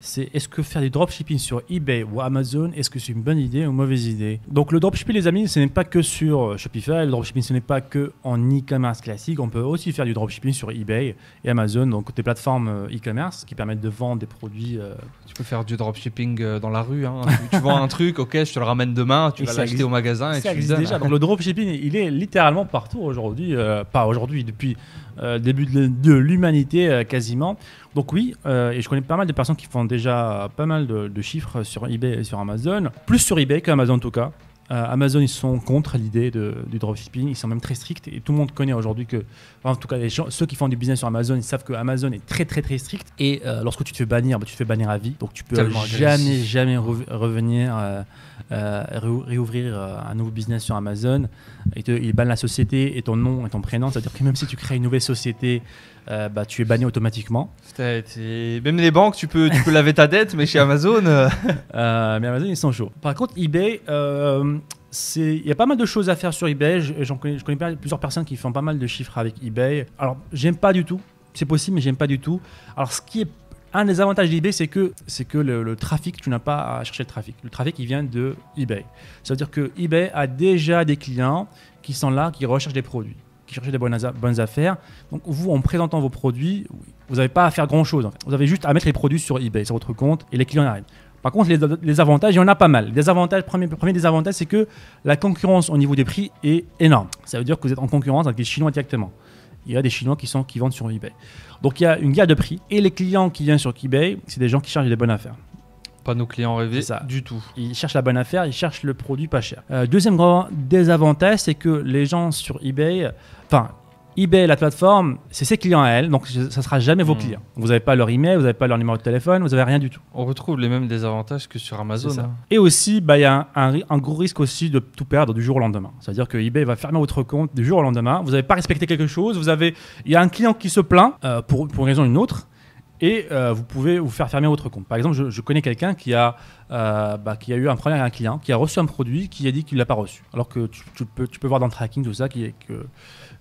c'est est-ce que faire du dropshipping sur eBay ou Amazon, est-ce que c'est une bonne idée ou une mauvaise idée Donc le dropshipping, les amis, ce n'est pas que sur euh, Shopify, le dropshipping, ce n'est pas que en e-commerce classique, on peut aussi faire du dropshipping sur eBay et Amazon, donc des plateformes euh, e-commerce qui permettent de vendre des produits. Euh, tu peux faire du dropshipping dans la rue, hein. tu, vends un truc, ok, je te le ramène demain, tu vas l'acheter au magasin et tu le dropshipping, il est littéralement partout aujourd'hui, pas aujourd'hui, depuis euh, début de, l'humanité euh, quasiment. Donc oui, euh, et je connais pas mal de personnes qui font déjà pas mal de chiffres sur eBay et sur Amazon, plus sur eBay qu'Amazon en tout cas. Euh, Amazon, ils sont contre l'idée du dropshipping. Ils sont même très stricts. Et tout le monde connaît aujourd'hui que, en tout cas, les gens, ceux qui font du business sur Amazon, ils savent que Amazon est très, très, très strict. Et euh, lorsque tu te fais bannir, bah, tu te fais bannir à vie. Donc, tu peux jamais, jamais revenir, euh, réouvrir un nouveau business sur Amazon. ils bannent la société et ton nom et ton prénom. C'est-à-dire que même si tu crées une nouvelle société, euh, bah, tu es banni automatiquement. Même les banques, tu peux, laver ta dette, mais chez Amazon. Euh. Euh, mais Amazon, ils sont chauds. Par contre, eBay, il y a pas mal de choses à faire sur eBay. J'en connais, je connais plusieurs personnes qui font pas mal de chiffres avec eBay. Alors, j'aime pas du tout. C'est possible, mais j'aime pas du tout. Alors, ce qui est un des avantages d'eBay, c'est que, c'est que le, trafic, tu n'as pas à chercher le trafic. Le trafic, il vient de eBay. Ça veut dire que eBay a déjà des clients qui sont là, qui recherchent des produits qui cherchent des bonnes, affaires. Donc vous, en présentant vos produits, vous n'avez pas à faire grand-chose. Vous avez juste à mettre les produits sur eBay, sur votre compte, et les clients arrivent. Par contre, les, avantages, il y en a pas mal. Les avantages, premier, premier avantages, c'est que la concurrence au niveau des prix est énorme. Ça veut dire que vous êtes en concurrence avec les Chinois directement. Il y a des Chinois qui, sont, qui vendent sur eBay. Donc il y a une guerre de prix. Et les clients qui viennent sur eBay, c'est des gens qui cherchent des bonnes affaires. Pas nos clients rêvés ça. du tout. Ils cherchent la bonne affaire, ils cherchent le produit pas cher. Euh, deuxième grand désavantage, c'est que les gens sur eBay, enfin, eBay, la plateforme, c'est ses clients à elle, donc ça sera jamais vos hmm. clients. Vous n'avez pas leur email, vous n'avez pas leur numéro de téléphone, vous n'avez rien du tout. On retrouve les mêmes désavantages que sur Amazon. Hein. Et aussi, bah, il y a un, gros risque aussi de tout perdre du jour au lendemain. C'est-à-dire que eBay va fermer votre compte du jour au lendemain. Vous n'avez pas respecté quelque chose, il y a un client qui se plaint euh, pour, pour une raison ou une autre et euh, vous pouvez vous faire fermer votre compte. Par exemple, je, connais quelqu'un qui, a, euh, bah, qui a eu un problème avec un client, qui a reçu un produit, qui a dit qu'il ne l'a pas reçu. Alors que tu, peux, tu peux voir dans le tracking, tout ça, que,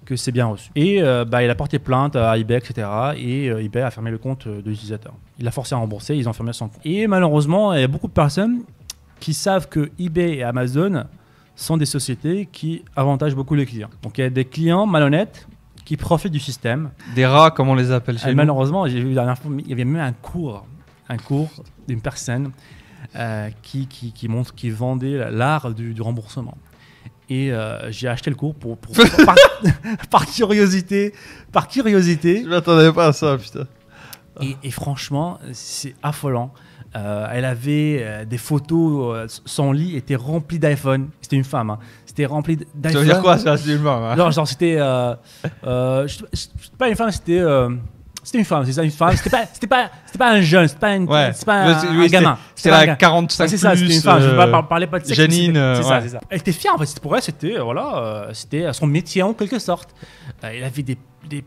que c'est bien reçu. Et euh, bah, il a porté plainte à eBay, etc. Et eBay a fermé le compte de l'utilisateur. Il l'a forcé à rembourser, ils ont fermé son compte. Et malheureusement, il y a beaucoup de personnes qui savent que eBay et Amazon sont des sociétés qui avantagent beaucoup les clients. Donc il y a des clients malhonnêtes qui profitent du système. Des rats, comme on les appelle chez eux. Malheureusement, j'ai vu dernière fois, il y avait même un cours, un cours d'une personne euh, qui, qui, montre, qui vendait l'art du, remboursement et euh, j'ai acheté le cours pour, par, par, curiosité, par curiosité. Je m'attendais pas à ça, putain. Et, franchement, c'est affolant. Euh, elle avait euh, des photos, euh, son lit était rempli d'iPhone. C'était une femme, hein. c'était rempli d'iPhone. Ça veut dire quoi ça, c'est une femme hein? Non, genre c'était. pas une femme, c'était. C'était une femme, c'est ça, une femme. C'était pas, c'était un jeune, c'était pas, c'était pas un, gamin. C'était la 45 C'est ça, c'était une femme. je ne euh, par, pas pas de sexe. Janine. C'est ça, c'est ça. Elle était fière, en fait. Pour elle, c'était, euh, voilà, euh, c'était son métier en quelque sorte. elle avait des, des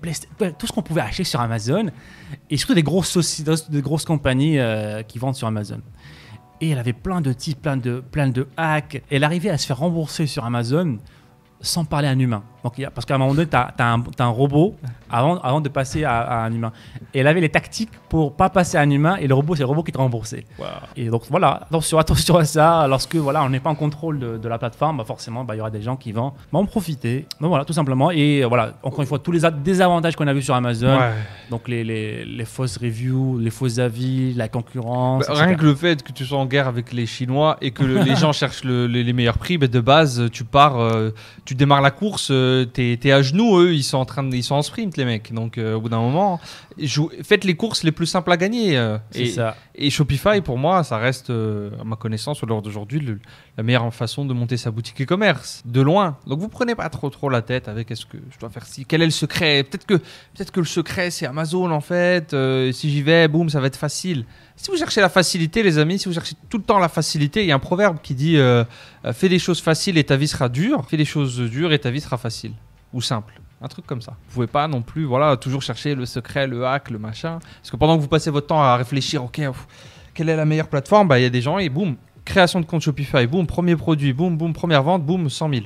tout ce qu'on pouvait acheter sur Amazon et surtout des grosses sociétés, des grosses compagnies qui vendent sur Amazon. Et elle avait plein de titres, plein de, plein de hacks. Elle arrivait à se faire rembourser sur Amazon sans parler à un humain. Donc, parce qu'à un moment donné, tu as, un robot avant, avant de passer à, un humain. Et elle avait les tactiques pour pas passer à un humain et le robot, c'est le robot qui te remboursé. Et donc voilà, attention, attention à ça. Lorsque voilà, on n'est pas en contrôle de, la plateforme, bah forcément, bah, il y aura des gens qui vont en profiter. Donc voilà, tout simplement. Et euh, voilà, encore une fois, tous les désavantages qu'on a vus sur Amazon, donc les, les, fausses reviews, les fausses avis, la concurrence. Bah, rien que le fait que tu sois en guerre avec les Chinois et que les gens cherchent les, meilleurs prix, bah, de base, tu pars. Euh, tu démarres la course, euh, t'es es à genoux, eux, ils sont en train de, ils sont en sprint, les mecs. Donc, euh, au bout d'un moment, faites les courses les plus simples à gagner. Euh, et, ça. et, Shopify, pour moi, ça reste, à ma connaissance, au l'heure d'aujourd'hui, la meilleure façon de monter sa boutique e-commerce, de loin. Donc, vous prenez pas trop trop la tête avec est-ce que je dois faire si quel est le secret Peut-être que, peut-être que le secret, c'est Amazon en fait. si j'y vais, boum, ça va être facile. Si vous cherchez la facilité, les amis, si vous cherchez tout le temps la facilité, il y a un proverbe qui dit euh, euh, Fais des choses faciles et ta vie sera dure. Fais des choses dures et ta vie sera facile ou simple. Un truc comme ça. Vous pouvez pas non plus, voilà, toujours chercher le secret, le hack, le machin. Parce que pendant que vous passez votre temps à réfléchir, ok, quelle est la meilleure plateforme Bah, il y a des gens et boum, création de compte Shopify, boum, premier produit, boum, boum, première vente, boum, 100 000.